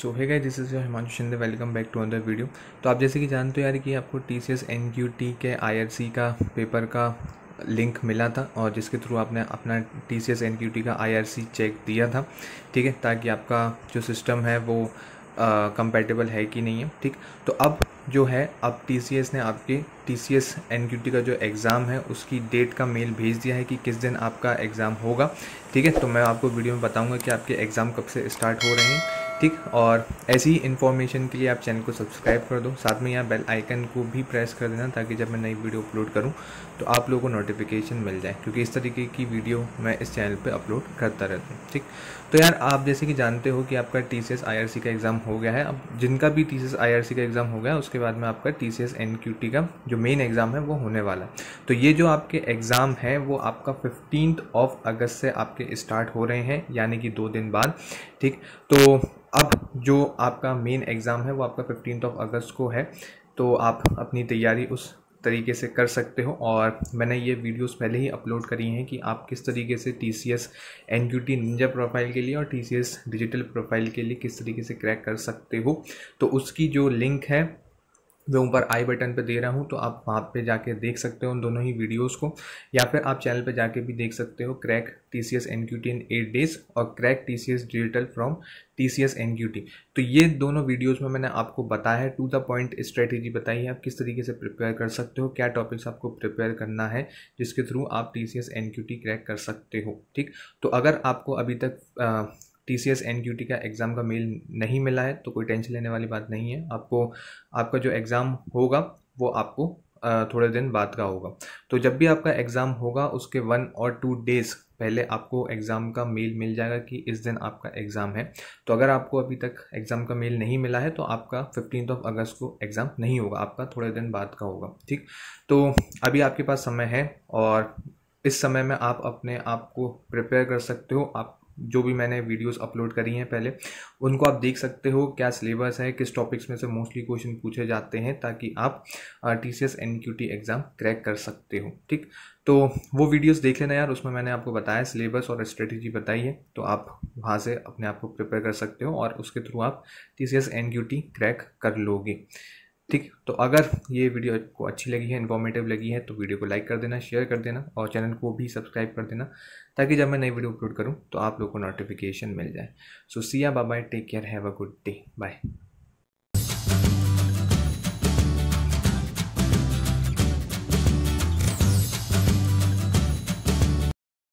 so hi guys this is your Himanshu Shinde welcome back to another video तो आप जैसे कि जानते हो यार कि आपको T C S N Q T के आई आर सी का पेपर का लिंक मिला था और जिसके थ्रू आपने अपना T C S N Q T का आई आर सी चेक दिया था ठीक है ताकि आपका जो सिस्टम है वो कंपेटेबल uh, है कि नहीं है ठीक तो अब जो है अब टी सी एस ने आपके T C S N Q T का जो एग्ज़ाम है उसकी डेट का मेल भेज दिया है कि किस दिन आपका एग्ज़ाम होगा ठीक है तो मैं आपको वीडियो में बताऊंगा कि आपके एग्ज़ाम कब से स्टार्ट हो रहे हैं ठीक और ऐसी ही इन्फॉर्मेशन के लिए आप चैनल को सब्सक्राइब कर दो साथ में यहाँ बेल आइकन को भी प्रेस कर देना ताकि जब मैं नई वीडियो अपलोड करूँ तो आप लोगों को नोटिफिकेशन मिल जाए क्योंकि इस तरीके की वीडियो मैं इस चैनल पे अपलोड करता रहता हूँ ठीक तो यार आप जैसे कि जानते हो कि आपका टी सी का एग्ज़ाम हो गया है अब जिनका भी टी सी का एग्ज़ाम हो गया उसके बाद में आपका टी सी का जो मेन एग्ज़ाम है वो होने वाला है तो ये जो आपके एग्ज़ाम है वो आपका फिफ्टीन ऑफ अगस्त से आपके स्टार्ट हो रहे हैं यानी कि दो दिन बाद ठीक तो अब जो आपका मेन एग्ज़ाम है वो आपका फिफ्टीन ऑफ अगस्त को है तो आप अपनी तैयारी उस तरीके से कर सकते हो और मैंने ये वीडियोस पहले ही अपलोड करी हैं कि आप किस तरीके से T C S N U T ninja profile के लिए और T C S digital profile के लिए किस तरीके से क्रैक कर सकते हो तो उसकी जो लिंक है मैं ऊपर आई बटन पे दे रहा हूँ तो आप वहाँ पे जाके देख सकते हो उन दोनों ही वीडियोस को या फिर आप चैनल पे जाके भी देख सकते हो crack T C S N Q T in eight days और crack T C S digital from T C S N Q T तो ये दोनों वीडियोस में मैंने आपको बताया है टू द पॉइंट स्ट्रेटेजी बताई है आप किस तरीके से प्रिपेयर कर सकते हो क्या टॉपिक्स आपको प्रिपेयर करना है जिसके थ्रू आप T C S N Q T crack कर सकते हो ठीक तो अगर आपको अभी तक आ, T C S N Q T का एग्ज़ाम का मेल नहीं मिला है तो कोई टेंशन लेने वाली बात नहीं है आपको आपका जो एग्ज़ाम होगा वो आपको थोड़े दिन बाद का होगा तो जब भी आपका एग्ज़ाम होगा उसके वन और टू डेज़ पहले आपको एग्ज़ाम का मेल मिल जाएगा कि इस दिन आपका एग्ज़ाम है तो अगर आपको अभी तक एग्ज़ाम का मेल नहीं मिला है तो आपका फिफ्टीन ऑफ अगस्त को एग्ज़ाम नहीं होगा आपका थोड़े दिन बाद का होगा ठीक तो अभी आपके पास समय है और इस समय में आप अपने आप को प्रिपेयर कर सकते हो आप जो भी मैंने वीडियोस अपलोड करी हैं पहले उनको आप देख सकते हो क्या सिलेबस है किस टॉपिक्स में से मोस्टली क्वेश्चन पूछे जाते हैं ताकि आप T C S N Q T exam crack कर सकते हो ठीक तो वो वीडियोस देख लेना यार उसमें मैंने आपको बताया सिलेबस और स्ट्रेटेजी बताई है तो आप वहाँ से अपने आप को प्रिपेयर कर सकते हो और उसके थ्रू आप T C S N Q T crack कर लोगे ठीक तो अगर ये वीडियो आपको अच्छी लगी है इन्फॉर्मेटिव लगी है तो वीडियो को लाइक कर देना शेयर कर देना और चैनल को भी सब्सक्राइब कर देना ताकि जब मैं नई वीडियो अपलोड करूँ तो आप लोग को नोटिफिकेशन मिल जाए so see ya bye take care have a good day bye